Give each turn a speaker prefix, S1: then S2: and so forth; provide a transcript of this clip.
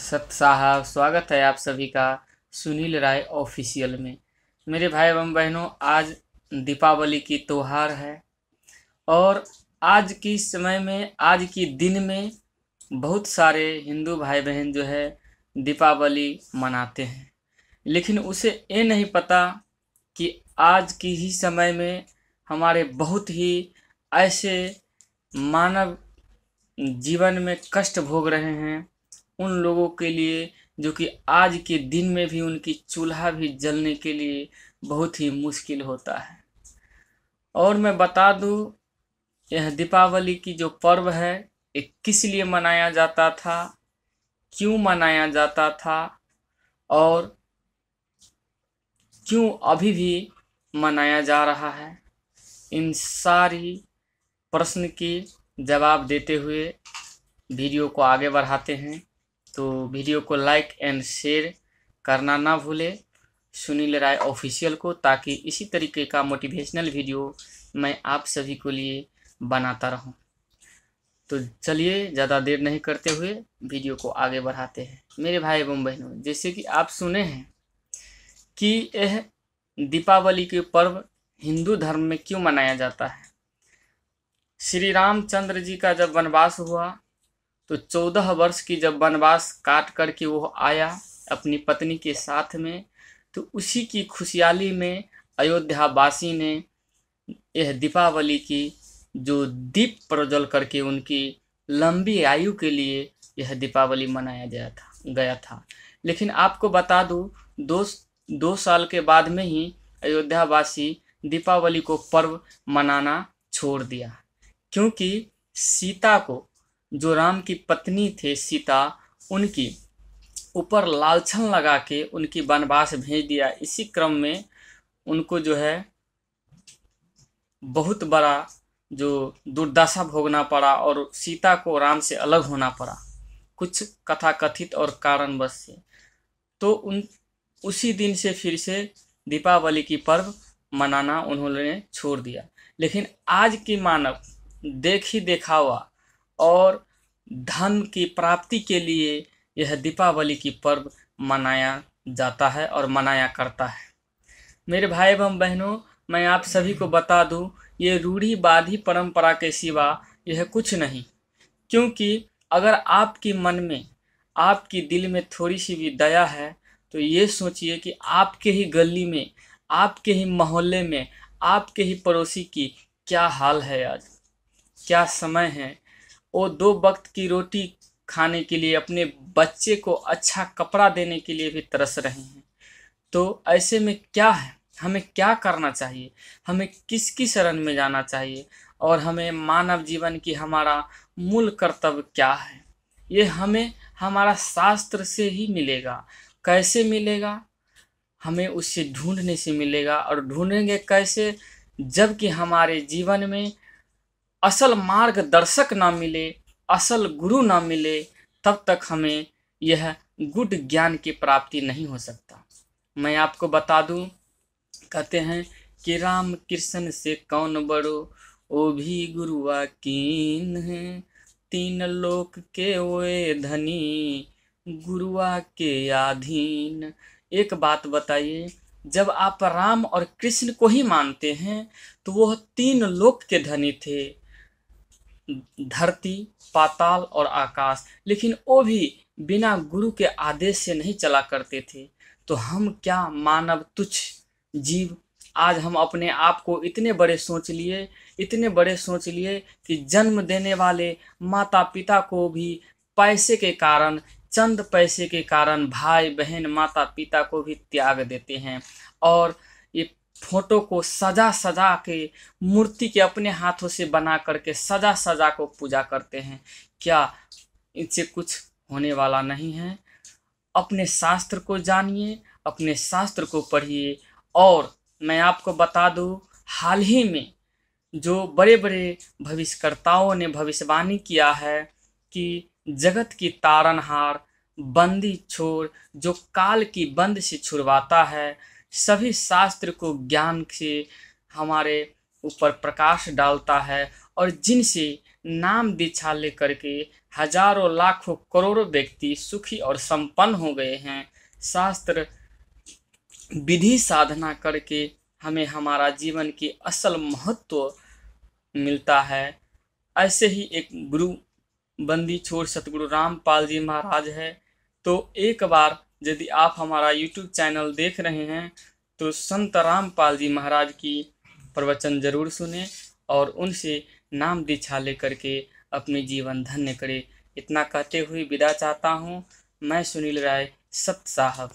S1: सत साहब स्वागत है आप सभी का सुनील राय ऑफिशियल में मेरे भाई एवं बहनों आज दीपावली की त्यौहार है और आज की समय में आज की दिन में बहुत सारे हिंदू भाई बहन जो है दीपावली मनाते हैं लेकिन उसे ये नहीं पता कि आज की ही समय में हमारे बहुत ही ऐसे मानव जीवन में कष्ट भोग रहे हैं उन लोगों के लिए जो कि आज के दिन में भी उनकी चूल्हा भी जलने के लिए बहुत ही मुश्किल होता है और मैं बता दूं यह दीपावली की जो पर्व है ये किस लिए मनाया जाता था क्यों मनाया जाता था और क्यों अभी भी मनाया जा रहा है इन सारी प्रश्न की जवाब देते हुए वीडियो को आगे बढ़ाते हैं तो वीडियो को लाइक एंड शेयर करना ना भूले सुनील राय ऑफिशियल को ताकि इसी तरीके का मोटिवेशनल वीडियो मैं आप सभी को लिए बनाता रहूं तो चलिए ज़्यादा देर नहीं करते हुए वीडियो को आगे बढ़ाते हैं मेरे भाई एवं बहनों जैसे कि आप सुने हैं कि यह दीपावली के पर्व हिंदू धर्म में क्यों मनाया जाता है श्री रामचंद्र जी का जब वनवास हुआ तो चौदह वर्ष की जब वनवास काट करके वो आया अपनी पत्नी के साथ में तो उसी की खुशहाली में अयोध्यावासी ने यह दीपावली की जो दीप प्रज्वल करके उनकी लंबी आयु के लिए यह दीपावली मनाया गया था गया था लेकिन आपको बता दूँ दो दो साल के बाद में ही अयोध्यावासी दीपावली को पर्व मनाना छोड़ दिया क्योंकि सीता को जो राम की पत्नी थे सीता उनकी ऊपर लालछन लगा के उनकी वनवास भेज दिया इसी क्रम में उनको जो है बहुत बड़ा जो दुर्दशा भोगना पड़ा और सीता को राम से अलग होना पड़ा कुछ कथा कथित और कारणवश से तो उन उसी दिन से फिर से दीपावली की पर्व मनाना उन्होंने छोड़ दिया लेकिन आज की मानव देख ही देखा हुआ और धन की प्राप्ति के लिए यह दीपावली की पर्व मनाया जाता है और मनाया करता है मेरे भाई एवं बहनों मैं आप सभी को बता दूं ये रूढ़ीवादी परंपरा के सिवा यह कुछ नहीं क्योंकि अगर आपके मन में आपके दिल में थोड़ी सी भी दया है तो ये सोचिए कि आपके ही गली में आपके ही मोहल्ले में आपके ही पड़ोसी की क्या हाल है आज क्या समय है वो दो वक्त की रोटी खाने के लिए अपने बच्चे को अच्छा कपड़ा देने के लिए भी तरस रहे हैं तो ऐसे में क्या है हमें क्या करना चाहिए हमें किसकी शरण में जाना चाहिए और हमें मानव जीवन की हमारा मूल कर्तव्य क्या है ये हमें हमारा शास्त्र से ही मिलेगा कैसे मिलेगा हमें उससे ढूंढने से मिलेगा और ढूंढेंगे कैसे जबकि हमारे जीवन में असल मार्गदर्शक ना मिले असल गुरु ना मिले तब तक हमें यह गुड ज्ञान की प्राप्ति नहीं हो सकता मैं आपको बता दूं कहते हैं कि राम कृष्ण से कौन बड़ो ओ भी गुरुआ कीन है तीन लोक के ओए धनी गुरुआ के आधीन एक बात बताइए जब आप राम और कृष्ण को ही मानते हैं तो वह तीन लोक के धनी थे धरती पाताल और आकाश लेकिन वो भी बिना गुरु के आदेश से नहीं चला करते थे तो हम क्या मानव तुच्छ जीव आज हम अपने आप को इतने बड़े सोच लिए इतने बड़े सोच लिए कि जन्म देने वाले माता पिता को भी पैसे के कारण चंद पैसे के कारण भाई बहन माता पिता को भी त्याग देते हैं और फोटो को सजा सजा के मूर्ति के अपने हाथों से बना करके सजा सजा को पूजा करते हैं क्या इनसे कुछ होने वाला नहीं है अपने शास्त्र को जानिए अपने शास्त्र को पढ़िए और मैं आपको बता दूँ हाल ही में जो बड़े बड़े भविष्यकर्ताओं ने भविष्यवाणी किया है कि जगत की तारनहार बंदी छोर जो काल की बंद से छुड़वाता है सभी शास्त्र को ज्ञान से हमारे ऊपर प्रकाश डालता है और जिनसे नाम दीक्षा लेकर के हजारों लाखों करोड़ों व्यक्ति सुखी और संपन्न हो गए हैं शास्त्र विधि साधना करके हमें हमारा जीवन की असल महत्व मिलता है ऐसे ही एक गुरु बंदी छोड़ सतगुरु रामपाल जी महाराज है तो एक बार यदि आप हमारा यूट्यूब चैनल देख रहे हैं तो संत रामपाल जी महाराज की प्रवचन जरूर सुने और उनसे नाम दीक्षा लेकर के अपने जीवन धन्य करें इतना कहते हुए विदा चाहता हूँ मैं सुनील राय सत साहब